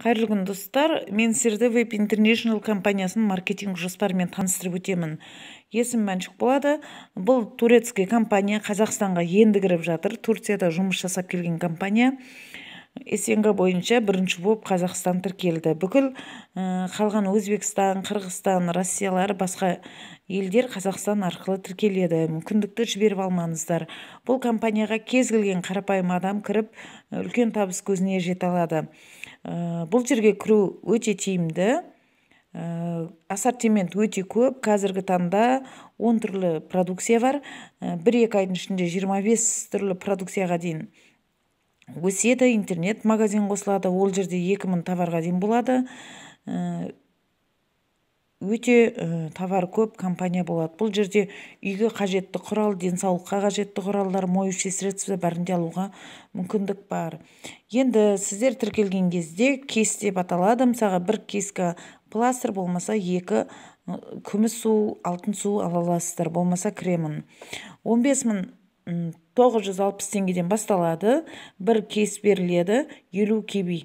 қайырлы күн достар мен веб интернешнл компаниясының маркетинг жоспарымен таныстырып өтемін есімім мәншүк болады бұл турецкий компания қазақстанға енді кіріп жатыр турцияда жұмыс жасап келген компания снг бойынша бірінші болып қазақстан тіркелді бүкіл қалған өзбекстан қырғызстан россиялар басқа елдер қазақстан арқылы тіркеледі мүмкіндікті жіберіп алмаңыздар бұл компанияға кез келген қарапайым адам кіріп үлкен табыс көзіне жете алады Э, бұл жерге кіру өте тиімді э, ассортимент өте көп қазіргі таңда 10 түрлі продукция бар э, бір екі айдың ішінде 25 түрлі продукцияға дейін өседі интернет магазин қосылады ол жерде 2000 товарға дейін болады өте ә, товар көп компания болады бұл жерде үйге қажетті құрал денсаулыққа қажетті құралдар моющий средство бәрін де алуға мүмкіндік бар енді сіздер тіркелген кезде кес деп аталады мысалға бір кеска пластыр болмаса екі күміс су алтын су ала аласыздар болмаса кремін он бес мың тоғыз теңгеден басталады бір кес беріледі елу кеби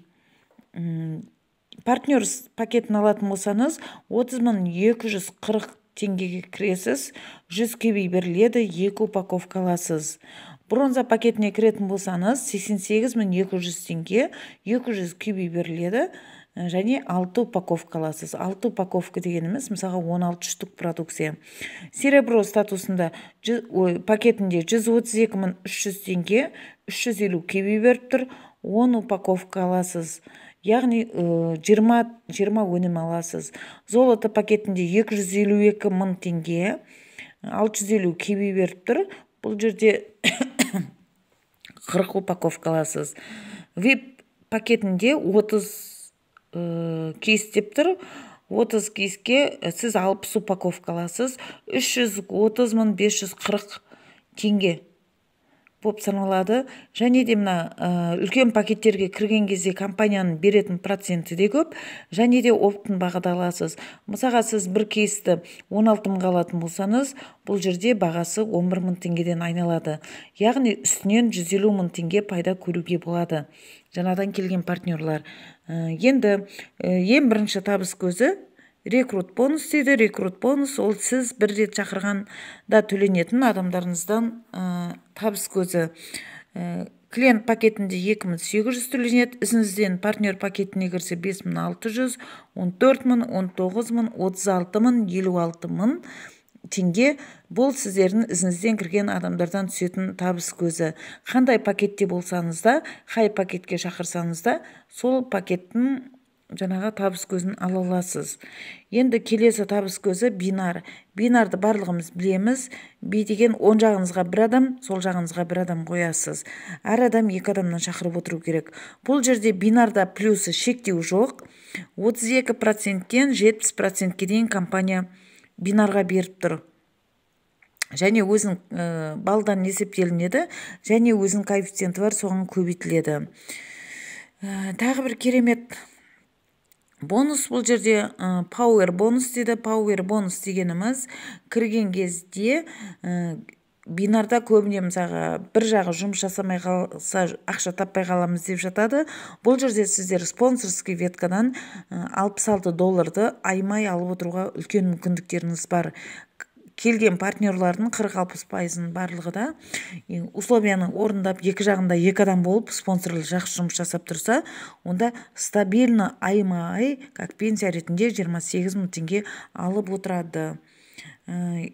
Партнер пакетін алатын болсаңыз отыз мың екі жүз қырық теңгеге кіресіз жүз кеби беріледі екі упаковка аласыз бронза пакетіне кіретін болсаңыз сексен сегіз мың екі жүз теңге екі жүз кеби беріледі э, және алты упаковка аласыз алты упаковка дегеніміз мысалға он алты штук продукция серебро статусында ой, пакетінде жүз отыз екі мың үш жүз теңге үш жүз елу кеби беріп тұр он упаковка аласыз яғни э, жиырма жиырма өнім аласыз золото пакетінде екі жүз елу екі мың теңге алты жүз елу киви беріп тұр бұл жерде қырық упаковка аласыз вип пакетінде отыз ә, кейс деп тұр отыз кейске э, сіз алпыс упаковка аласыз үш жүз отыз мың бес жүз қырық теңге болып саналады және де мына үлкен пакеттерге кірген кезде компанияның беретін проценті де көп және де оптын бағада аласыз мысалға сіз бір кейсті 16 мыңға алатын болсаңыз бұл жерде бағасы 11 мың теңгеден айналады яғни үстінен 150 мың теңге пайда көруге болады жаңадан келген партнерлар енді ең бірінші табыс көзі рекрут бонус дейді рекрут бонус ол сіз бір рет шақырғанда төленетін адамдарыңыздан ә, табыс көзі ә, клиент пакетінде 2800 төленеді ізіңізден партнер пакетіне кірсе 5600 14000 19000 36000 56000 теңге бұл сіздердің ізіңізден кірген адамдардан түсетін табыс көзі қандай пакетте болсаңыз да қай пакетке шақырсаңыз да сол пакеттің жаңағы табыс көзін ала аласыз енді келесі табыс көзі бинар бинарды барлығымыз білеміз би деген оң жағыңызға бір адам сол жағыңызға бір адам қоясыз әр адам екі адамнан шақырып отыру керек бұл жерде бинарда плюсы шектеу жоқ 32 проценттен 70 процентке дейін компания бинарға беріп тұр және өзінің ә, балдан есептелінеді және өзінің коэффициенті бар соған көбейтіледі тағы бір керемет бонус бұл жерде Power бонус дейді Power бонус дегеніміз кірген кезде бинарда көбіне мысалға бір жағы жұмыс жасамай қалса ақша таппай қаламыз деп жатады бұл жерде сіздер спонсорский веткадан 66 долларды аймай алып отыруға үлкен мүмкіндіктеріңіз бар келген партнерлардың қырық алпыс пайызының барлығы да условияны орындап екі жағында екі адам болып спонсорлы жақсы жұмыс жасап тұрса онда стабильно айма ай как пенсия ретінде 28 мың теңге алып отырады э,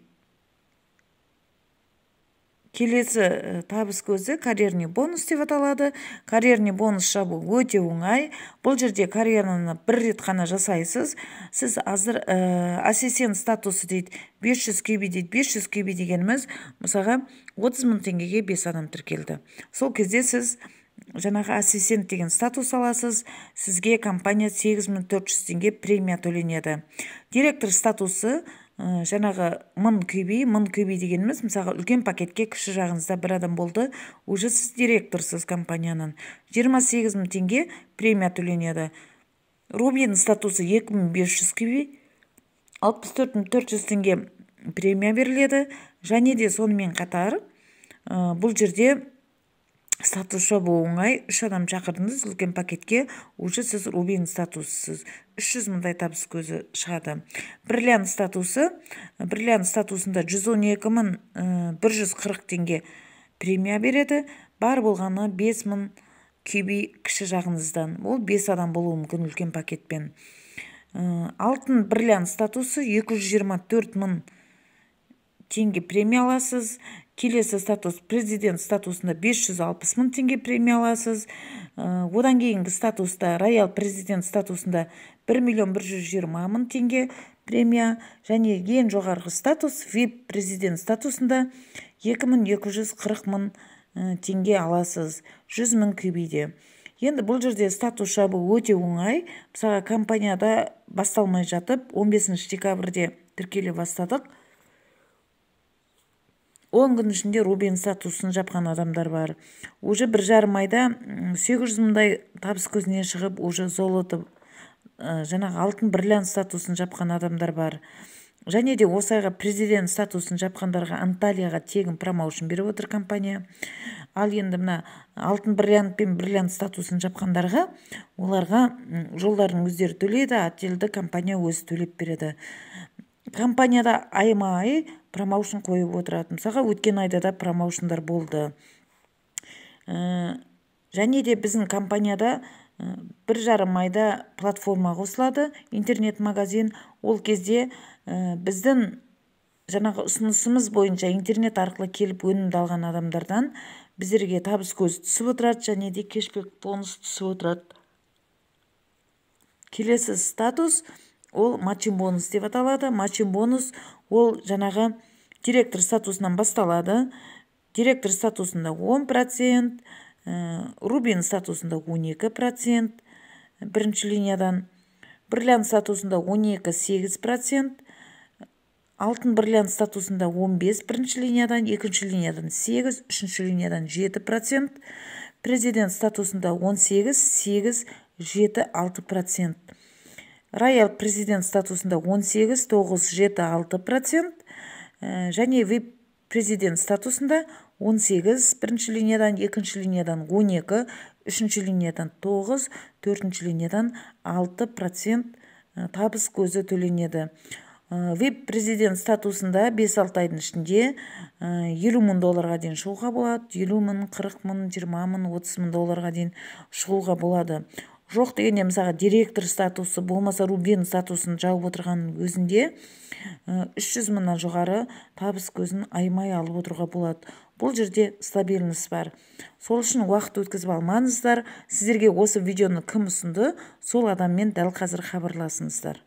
келесі э, табыс көзі карьерный бонус деп аталады карьерный бонус жабу өте оңай бұл жерде карьераны бір рет қана жасайсыз сіз азыр ә, ассистент статусы дейді 500 кюби дейді 500 кюби дегеніміз мысалға отыз мың теңгеге бес адам тіркелді сол кезде сіз жаңағы ассистент деген статус аласыз сізге компания 8400 теңге премия төленеді директор статусы Э, жаңағы мың кюби мың кюби дегеніміз мысалға үлкен пакетке кіші жағыңызда бір адам болды уже сіз директорсыз компанияның 28 мың теңге премия төленеді рубин статусы 2500 кюби жүз теңге премия беріледі және де сонымен қатар э, бұл жерде сатушы оңай үш адам шақырдыңыз үлкен пакетке уже сіз рубин статусысыз үш жүз мыңдай табыс көзі шығады бриллиант статусы бриллиант статусында жүз он екі мың э, бір жүз қырық теңге премия береді бар болғаны бес мың кюби кіші жағыңыздан ол бес адам болуы мүмкін үлкен пакетпен э, алтын бриллиант статусы 224 жүз жиырма төрт мың теңге премия аласыз келесі статус президент статусында 560 мың теңге премия аласыз э, одан кейінгі статуста роял президент статусында 1 миллион жиырма мың теңге премия және ең жоғарғы статус вип президент статусында 2240 мың э, теңге аласыз 100 мың кюбиде енді бұл жерде статус жабу өте оңай мысалға компанияда басталмай жатып 15 декабрьде тіркеле бастадық он күн ішінде рубин статусын жапқан адамдар бар уже бір жарым айда сегіз жүз мыңдай табыс көзіне шығып уже золото ә, жаңағы алтын бриллиант статусын жапқан адамдар бар және де осы айға президент статусын жапқандарға анталияға тегін промоушн беріп отыр компания ал енді мына алтын бриллиант пен бриллиант статусын жапқандарға оларға жолдарын өздері төлейді отельді компания өзі төлеп береді компанияда айма ай промоушн қойып отырады мысалға өткен айда да промоушндар болды ә, және де біздің компанияда ә, бір жарым айда платформа қосылады интернет магазин ол кезде ә, біздің жаңағы ұсынысымыз бойынша интернет арқылы келіп өнімді алған адамдардан біздерге табыс көзі түсіп отырады және де кешкі бонус түсіп отырады келесі статус ол матчин бонус деп аталады матчин бонус ол жаңағы директор статусынан басталады директор статусында 10 процент э, рубин статусында 12 процент э, бірінші линиядан бриллиант статусында 12-8 процент алтын бриллиант статусында 15 бірінші линиядан екінші линиядан 8 үшінші линиядан 7 процент президент статусында 18 8 7 6 процент рая президент статусында 18-9-7-6 процент ә, және вип президент статусында 18 1-ші линиядан 2-ші линиядан 12 3-ші линиядан 9 4-ші линиядан 6 процент э, табыс көзі төленеді э, вип президент статусында 5-6 айдың ішінде 50 мың долларға дейін шығуға болады 50 мың 40 мың 20 мың 30 мың долларға дейін шығуға болады жоқ дегенде иә, мысалға директор статусы болмаса рубин статусын жауып отырғанның өзінде үш жүз мыңнан жоғары табыс көзін аймай алып отыруға болады бұл жерде стабильность бар сол үшін уақыт өткізіп алмаңыздар сіздерге осы видеоны кім ұсынды сол адаммен дәл қазір хабарласыңыздар